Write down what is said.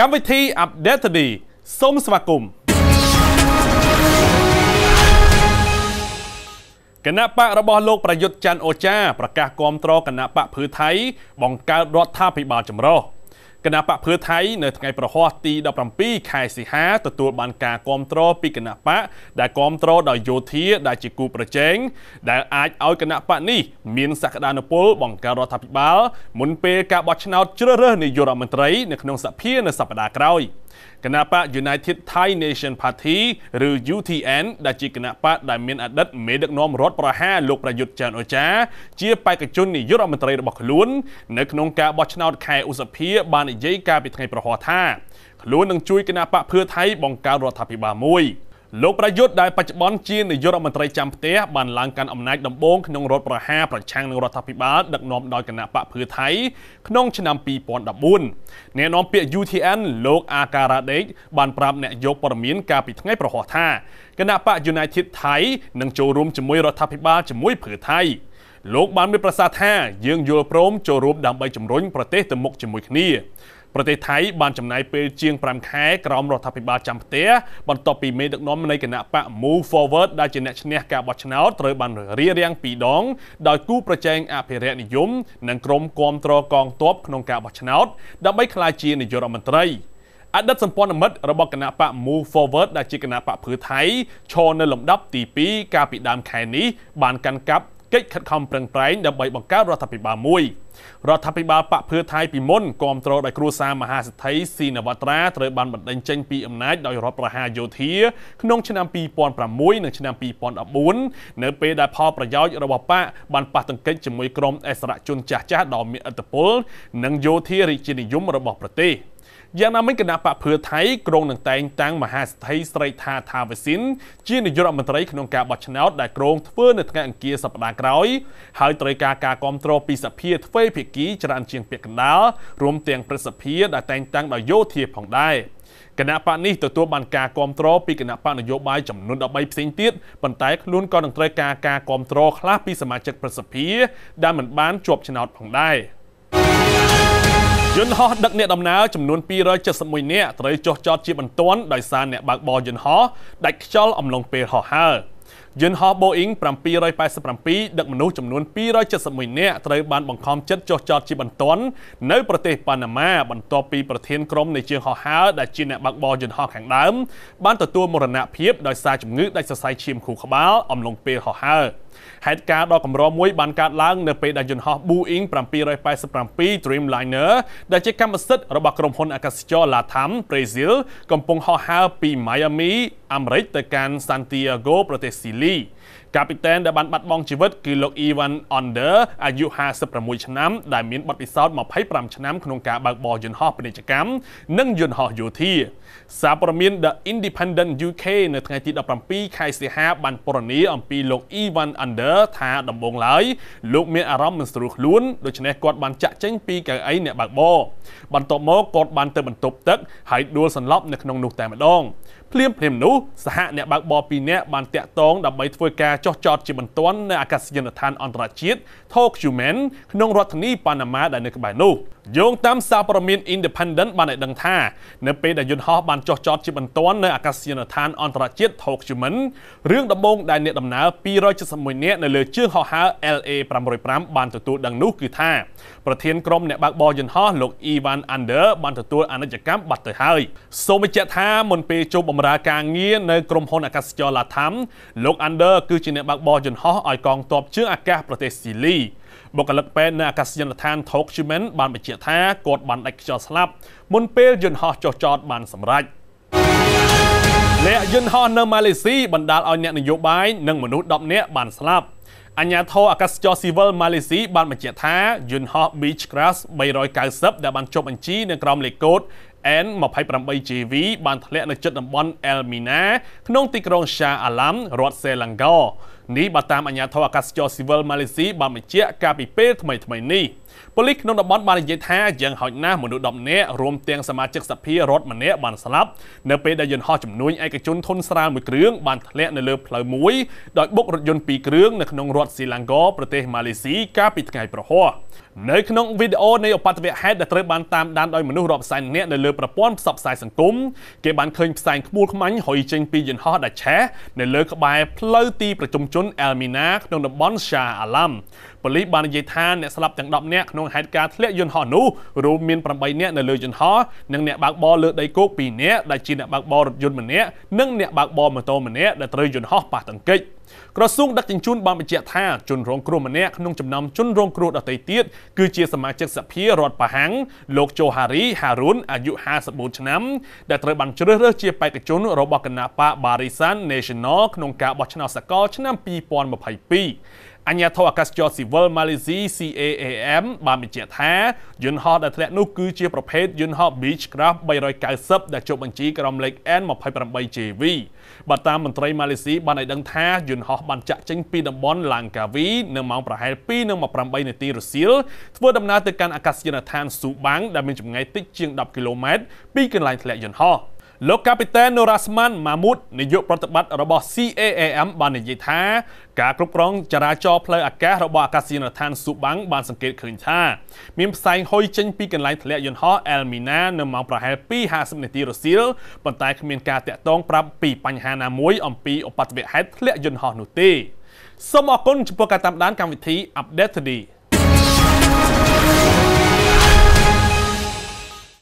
កម្មវិធី Update Today សូមស្វាគមន៍គណៈបករបស់លោកប្រយុទ្ធច័ន្ទអូចាប្រកាសគាំទ្រគណៈបកភឿថៃបង្កើតរដ្ឋាភិបាលចម្រុះគណៈបកភឿថៃនៅថ្ងៃប្រហ័សទី17ខែសីហាទទួលបានការគ្រប់គ្រងពីគណៈបកដែលគ្រប់គ្រងដោយយោធាដែលជាគូប្រជែងដែលអាចឲ្យគណៈបកនេះមានសក្តានុពលបង្កើតរដ្ឋាភិបាលមុនពេលការបោះឆ្នោតជ្រើសរើសនាយករដ្ឋមន្ត្រីនៅក្នុងសភានៅសប្តាហ៍ក្រោយគណៈបក United Thai Nation Party ឬ UTN ដែលជាគណៈបកដែលមានអតីតមេដឹកនាំរដ្ឋប្រហារលោកប្រយុទ្ធចានអូចាជាបេក្ខជននាយករដ្ឋមន្ត្រីរបស់ខ្លួននៅក្នុងការបោះឆ្នោតខែឧសភាបាននិយាយកាលពីថ្ងៃប្រហោះថាខ្លួននឹងជួយគណៈបកភឿថៃបង្កើតរដ្ឋាភិបាលមួយលោកប្រយុទ្ធដែលបច្ចុប្បន្នជានាយករដ្ឋមន្ត្រីចាំផ្ទះបានឡើងកាន់អំណាចដំបូងក្នុងរដ្ឋប្រហារប្រឆាំងនឹងរដ្ឋាភិបាលដឹកនាំដោយគណៈបកភឿថៃក្នុងឆ្នាំ2014អ្នកនាំពាក្យ UTN លោកអាការ៉ាដេកបានប្រាប់អ្នកយកព័ត៌មានកាលពីថ្ងៃប្រហោះថាគណៈបក United Thai នឹងចូលរួមជាមួយរដ្ឋាភិបាលជាមួយភឿថៃលោកបានមានប្រសាសន៍ថាយើងយល់ព្រមចូលរួមដើម្បីជំរុញប្រទេសទៅមុខជាមួយគ្នាប្រទេសថៃ បានចំណាយពេលជាង5ខែក្រោមរដ្ឋាភិបាលចាំផ្ទះបន្ទាប់ពីមេដឹកនាំនៃគណៈបក Move Forward ដែលជាអ្នកឈ្នះការបោះឆ្នោតត្រូវបានរៀបរៀងពីរដង ដោយគូប្រជែងអភិរក្សនិយមនិងក្រុមគាំទ្រកងទ័ពក្នុងការបោះឆ្នោត ដើម្បីក្លាយជានាយករដ្ឋមន្ត្រីអតីតសម្ព័ន្ធមិត្តរបស់គណៈបក Move Forward ដែលជាគណៈបកភឿថៃឈរនៅលំដាប់ទី2កាលពីដើមខែនេះ បានកាន់កាប់កិច្ចខិតខំប្រឹងប្រែងដើម្បីបង្កើតរដ្ឋាភិបាលមួយរដ្ឋាភិបាលបកភឿថៃពីមុនគ្រប់គ្រងដោយគ្រួសារមហាសិទ្ធិស៊ីនវត្រាត្រូវបានបណ្ដេញចេញពីអំណាចដោយរដ្ឋប្រហារយោធា ក្នុងឆ្នាំ2006និងឆ្នាំ2014នៅពេលដែលផលប្រយោជន៍របស់បកបានប៉ះទង្គិចជាមួយក្រុម អសរជនចាស់ចាស់ដ៏មានឥទ្ធិពល និងយោធារាជានិយមរបស់ប្រទេស។យ៉ាងណាមិញគណៈបកភឿថៃក្រុងនឹងតែងតាំងមហាសេដ្ឋីស្រីថាថាវសិនជានាយករដ្ឋមន្ត្រីក្នុងការបោះឆ្នោតដែលក្រុងធ្វើនៅថ្ងៃអង្គារសប្តាហ៍ក្រោយហើយត្រូវការការគ្រប់គ្រងពីសភាទ្វេភាគីច្រើនជាងពាក្យកណ្ដាលរួមទាំងប្រសិទ្ធភាពដែលតែងតាំងដោយយោធាផងដែរគណៈបកនេះទទួលបានការគ្រប់គ្រងពីគណៈបកនយោបាយចំនួន13ផ្សេងទៀតប៉ុន្តែខ្លួនក៏នឹងត្រូវការការគ្រប់គ្រងខ្លះពីសមាជិកប្រសិទ្ធភាពដែលមិនបានជាប់ឆ្នោតផងដែរ។យន្តហោះដឹកអ្នកដំណើរចំនួន271នាក់ត្រូវចុះចតជាបន្ទាន់ដោយសារអ្នកបើកបរយន្តហោះដាច់ខ្យល់អំឡុងពេលហោះហើរយន្តហោះ Boeing 787ដឹកមនុស្សចំនួន271នាក់ត្រូវបានបង្ខំចិត្តចុះចតជាបន្ទាន់នៅប្រទេសប៉ាណាម៉ាបន្ទាប់ពីប្រធានក្រុមនៃជើងហោះហើរដែលជាអ្នកបើកបរយន្តហោះខាងដើមបានទទួលមរណភាពដោយសារជំងឺដាច់សរសៃឈាមខួរក្បាលអំឡុងពេលហោះហើរហេតុការណ៍ដ៏កម្រមួយបានកើតឡើង នៅពេលដែលយន្តហោះ Boeing 787 Dreamliner ដែលជា កម្មសិទ្ធិរបស់ក្រុមហ៊ុនអាកាសចរ LATAM ប្រេស៊ីលកំពុងហោះហើរពី Miami អាមេរិកទៅកាន់ Santiago ប្រទេសស៊ីលី Lee កាពីតែនដែលបានបាត់បង់ជីវិតគឺលោក Ivan Onder អាយុ56ឆ្នាំដែលមានបទពិសោធន៍25ឆ្នាំក្នុងការបើកបរយន្តហោះពាណិជ្ជកម្មនិងយន្តហោះយោធាសារព័ត៌មាន The Independent UK នៅថ្ងៃទី17ខែសីហាបានពណ៌នាអំពីលោក Ivan Under ថាដំបូងឡើយលោកមានអារម្មណ៍មិនស្រួលខ្លួនដូច្នេះគាត់បានចាក់ចេញពីកៅអីអ្នកបើកបរបន្ទាប់មកគាត់បានទៅបន្ទប់ទឹកហើយដួលសន្លប់នៅក្នុងនោះតែម្ដងភ្លាមភ្លាមនោះសហអ្នកបើកបរពីរនាក់បានតាក់ទងដើម្បីធ្វើការចុះចតជាបន្ទាន់នៅអាកាសយានដ្ឋានអន្តរជាតិ Tokyo ក្នុងរដ្ឋធានីប៉ាណាម៉ាដែលនៅក្បែរនោះយោងតាមសារព័ត៌មាន Independent បានឲ្យដឹងថានៅពេលដែលយន្តហោះបានចុះចតជាបន្ទាន់នៅអាកាសយានដ្ឋានអន្តរជាតិ Tokyo រឿងដំបូងដែលអ្នកដំណើរ271នាក់នៅលើជើងហោះហើរ LA 505បានទទួលដឹងនោះគឺថាប្រធានក្រុមអ្នកបើកបរយន្តហោះលោក Ivan Under បានទទួលអនិច្ចកម្មបាត់ទៅហើយ សូមបញ្ជាក់ថាមុនពេលចូលបម្រើការងារនៅក្រុមហ៊ុនអាកាសចរ LATAM លោក Under គឺជាអ្នកបើកបរយន្តហោះឲ្យកងទ័ពជើងអាកាសប្រទេសស៊ីលីបុគ្គលិកពេទ្យនៅអាកាសយានដ្ឋាន Tokumen បានបញ្ជាក់ថាគាត់បានដាច់ខ្យល់ស្លាប់មុនពេលយន្តហោះចុះចតបានសម្រេចអ្នកយន្តហោះនៅម៉ាឡេស៊ីបណ្ដាលឲ្យអ្នកនយោបាយនិងមនុស្ស10នាក់បានស្លាប់អញ្ញាធរអាកាសចរស៊ីវិលម៉ាឡេស៊ីបានបញ្ជាក់ថា យន្តហោះ Beach Crash 390ដែលបានចុះបញ្ជីនៅក្រោមលេខកូដ N28JV បានធ្លាក់នៅជិតតំបន់ El Mina ក្នុងទីក្រុង Shah Alam រដ្ឋសេឡង់កានេះបើតាមអាជ្ញាធរអាកាសចរស៊ីវិលម៉ាឡេស៊ីបានបញ្ជាក់កាលពីពេលថ្មីថ្មីនេះប៉ូលីសក្នុងតំបន់បាននិយាយថាយ៉ាងហោចណាស់មនុស្ស10នាក់រួមទាំងសមាជិកសភារដ្ឋម្នាក់បានស្លាប់ នៅពេលដែលយន្តហោះជំនួញឯកជនធុនស្រាលមួយគ្រឿងបានធ្លាក់នៅលើផ្លូវមួយដោយបុករថយន្តពីរគ្រឿងនៅក្នុងរដ្ឋស៊ីឡង់កាប្រទេសម៉ាឡេស៊ីកាលពីថ្ងៃប្រហ័សនៅក្នុងវីដេអូនៃឧបទ្ទវហេតុដែលត្រូវបានតាមដានដោយមនុស្សរាប់សែននាក់នៅលើប្រព័ន្ធផ្សព្វផ្សាយសង្គមគេបានឃើញផ្សែងខ្មួលខ្មាញ់ហុយចេញពីយន្តហោះដែលឆេះនៅលើក្បែរផ្លូវទីប្រជុំจุนเอลมินักนงดบอนชาอัลัมប៉ូលីសបាននិយាយថាអ្នកស្លាប់ទាំង10នាក់ក្នុងហេតុការណ៍ធ្លាក់យន្តហោះនោះរួមមាន8នាក់នៅលើយន្តហោះនិងអ្នកបើកបរលើដីគោក2នាក់ដែលជាអ្នកបើកបររថយន្តម្នាក់និងអ្នកបើកបរម៉ូតូម្នាក់ដែលត្រូវយន្តហោះប៉ះទង្គិចក្រសួងដឹកជញ្ជូនបានបញ្ជាក់ថាជនរងគ្រោះម្នាក់ក្នុងចំណោមជនរងគ្រោះដទៃទៀតគឺជាសមាជិកសភារដ្ឋបាហាំងលោកចូហារីហារុនអាយុ54ឆ្នាំដែលត្រូវបានជ្រើសរើសជាបេក្ខជន របស់គណៈបក Barisan National ក្នុងការបោះឆ្នោតសកលឆ្នាំ2022អញ្ញាធិអាកាសចរស៊ីវិលម៉ាឡេស៊ី CAAM បានបញ្ជាក់ថាយន្តហោះដែលធ្លាក់នោះគឺជាប្រភេទយន្តហោះ Beechcraft 390ដែលចុះបញ្ជីក្រុមលេខ N28JV បាទតាមមន្ត្រីម៉ាឡេស៊ីបានឲ្យដឹងថា យន្តហោះបានចាក់ចេញពីតំបន់ Langkawi នៅម៉ោងប្រហែល2:18នាទីរសៀលធ្វើដំណើរទៅកាន់អាកាសយានដ្ឋាន Subang ដែលមានចម្ងាយតិចជាង10គីឡូម៉ែត្រពីកន្លែងធ្លាក់យន្តហោះ។លោកកាពីតែន Norasman Mahmood នាយកប្រតិបត្តិរបស់ CAAM បាននិយាយថាការគ្រប់គ្រងចរាចរណ៍ផ្លូវអាកាសរបស់អាកាសយានដ្ឋានស៊ូបាំងបានសង្កេតឃើញថាមានផ្សែងហុយចេញពីកន្លែងធ្លាក់យន្តហោះ El Mina នៅម៉ោងប្រហែល2:50នាទីរសៀលប៉ុន្តែគ្មានការតាក់ទងប្រាប់ពីបញ្ហាណាមួយអំពីឧបទ្ទវហេតុធ្លាក់យន្តហោះនោះទេសូមអរគុណចំពោះការតាមដានកម្មវិធី Update Today